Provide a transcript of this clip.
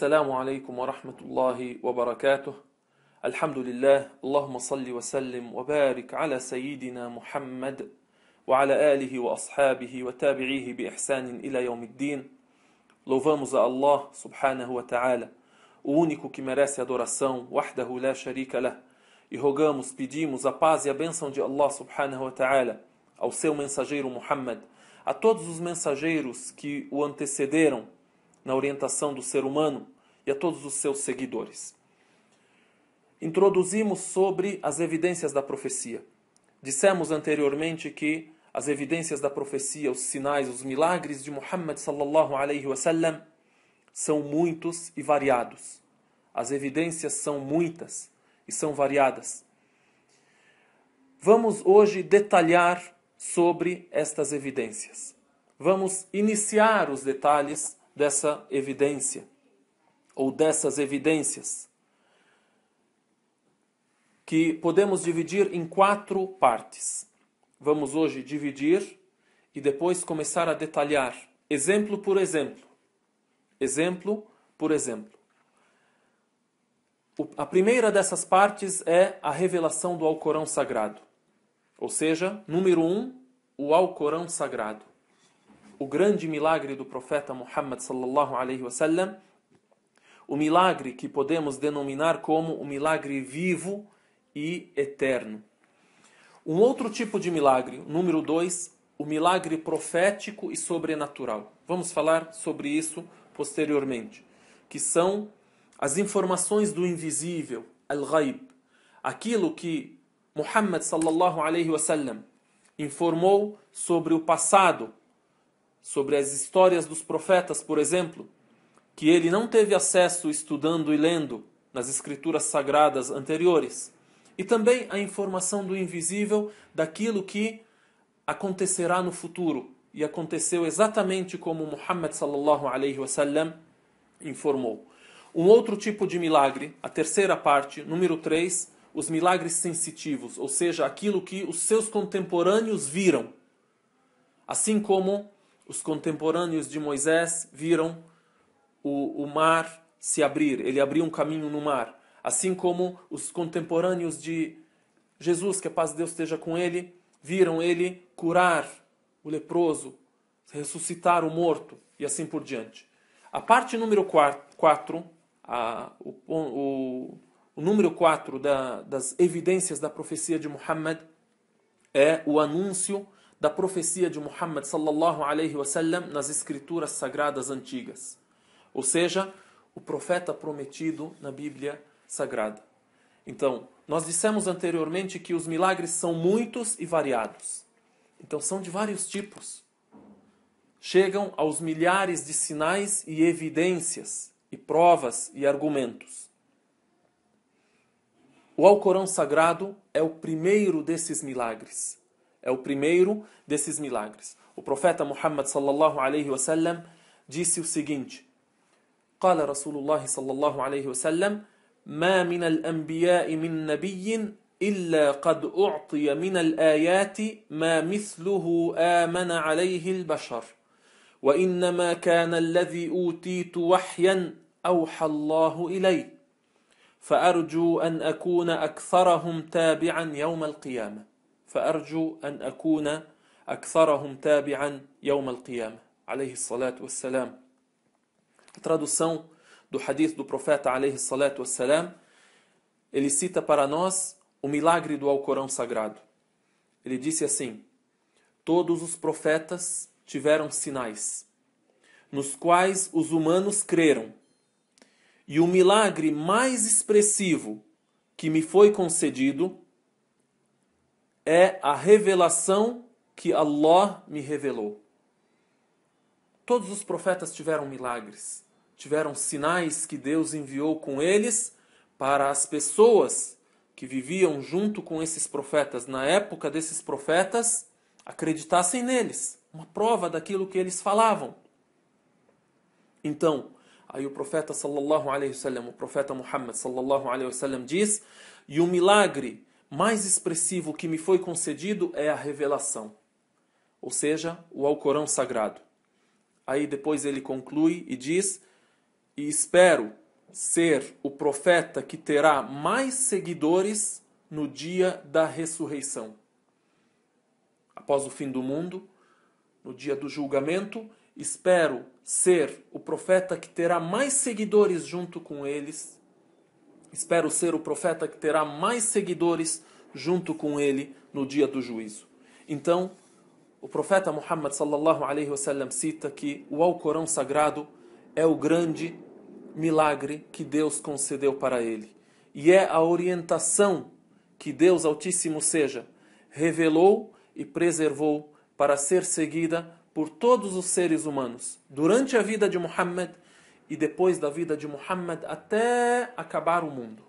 السلام عليكم ورحمة الله وبركاته الحمد لله اللهم صل وسلم وبارك على سيدنا محمد وعلى آله وأصحابه وتابعيه بإحسان إلى يوم الدين Louvamos a Allah subhanahu wa ta'ala, o único que merece adoração, wahdahu la sharika lah. E rogamos, pedimos a paz e a bênção de Allah subhanahu wa ta'ala ao seu mensageiro Muhammad, a todos os mensageiros que o antecederam na orientação do ser humano e a todos os seus seguidores. Introduzimos sobre as evidências da profecia. Dissemos anteriormente que as evidências da profecia, os sinais, os milagres de Muhammad sallallahu alaihi wasallam são muitos e variados. As evidências são muitas e são variadas. Vamos hoje detalhar sobre estas evidências. Vamos iniciar os detalhes dessa evidência ou dessas evidências que podemos dividir em quatro partes. Vamos hoje dividir e depois começar a detalhar, exemplo por exemplo. Exemplo por exemplo. A primeira dessas partes é a revelação do Alcorão Sagrado. Ou seja, número um, o Alcorão Sagrado o grande milagre do profeta Muhammad sallallahu alaihi wasallam, o milagre que podemos denominar como o milagre vivo e eterno. Um outro tipo de milagre, número dois, o milagre profético e sobrenatural. Vamos falar sobre isso posteriormente, que são as informações do invisível, al-ghaib, aquilo que Muhammad sallallahu alaihi wasallam informou sobre o passado sobre as histórias dos profetas, por exemplo, que ele não teve acesso estudando e lendo nas escrituras sagradas anteriores, e também a informação do invisível daquilo que acontecerá no futuro e aconteceu exatamente como Muhammad sallallahu alaihi wasallam informou. Um outro tipo de milagre, a terceira parte, número 3, os milagres sensitivos, ou seja, aquilo que os seus contemporâneos viram, assim como os contemporâneos de Moisés viram o, o mar se abrir, ele abriu um caminho no mar. Assim como os contemporâneos de Jesus, que a paz de Deus esteja com ele, viram ele curar o leproso, ressuscitar o morto e assim por diante. A parte número 4, o, o, o, número 4 da, das evidências da profecia de Muhammad é o anúncio da profecia de Muhammad sallallahu alaihi wasallam nas escrituras sagradas antigas. Ou seja, o profeta prometido na Bíblia sagrada. Então, nós dissemos anteriormente que os milagres são muitos e variados. Então, são de vários tipos. Chegam aos milhares de sinais e evidências, e provas e argumentos. O Alcorão Sagrado é o primeiro desses milagres É o primeiro desses milagres. O profeta Muhammad sallallahu alaihi wasallam disse o seguinte: قال رسول الله صلى الله عليه وسلم: ما من الأنبياء من نبي إلا قد أعطي من الآيات ما مثله آمن عليه البشر وإنما كان الذي أوتيت وحيا أوحى الله إلي فأرجو أن أكون أكثرهم تابعا يوم القيامة فأرجو أن أكون أكثرهم تابعا يوم القيامة عليه الصلاة والسلام A tradução do hadith do profeta alaihi salatu wassalam, ele cita para nós o milagre do Alcorão Sagrado. Ele disse assim: Todos os profetas tiveram sinais, nos quais os humanos creram. E o milagre mais expressivo que me foi concedido é a revelação que Allah me revelou. Todos os profetas tiveram milagres, tiveram sinais que Deus enviou com eles para as pessoas que viviam junto com esses profetas, na época desses profetas, acreditassem neles, uma prova daquilo que eles falavam. Então, aí o profeta sallallahu alaihi wasallam, o profeta Muhammad sallallahu alaihi wasallam diz: "E o milagre mais expressivo que me foi concedido é a revelação, ou seja, o Alcorão Sagrado. Aí depois ele conclui e diz: E espero ser o profeta que terá mais seguidores no dia da ressurreição. Após o fim do mundo, no dia do julgamento, espero ser o profeta que terá mais seguidores junto com eles Espero ser o profeta que terá mais seguidores junto com ele no dia do juízo. Então, o profeta Muhammad sallallahu alaihi wasallam cita que o Alcorão sagrado é o grande milagre que Deus concedeu para ele e é a orientação que Deus Altíssimo seja revelou e preservou para ser seguida por todos os seres humanos durante a vida de Muhammad e depois da vida de Muhammad até acabar o mundo.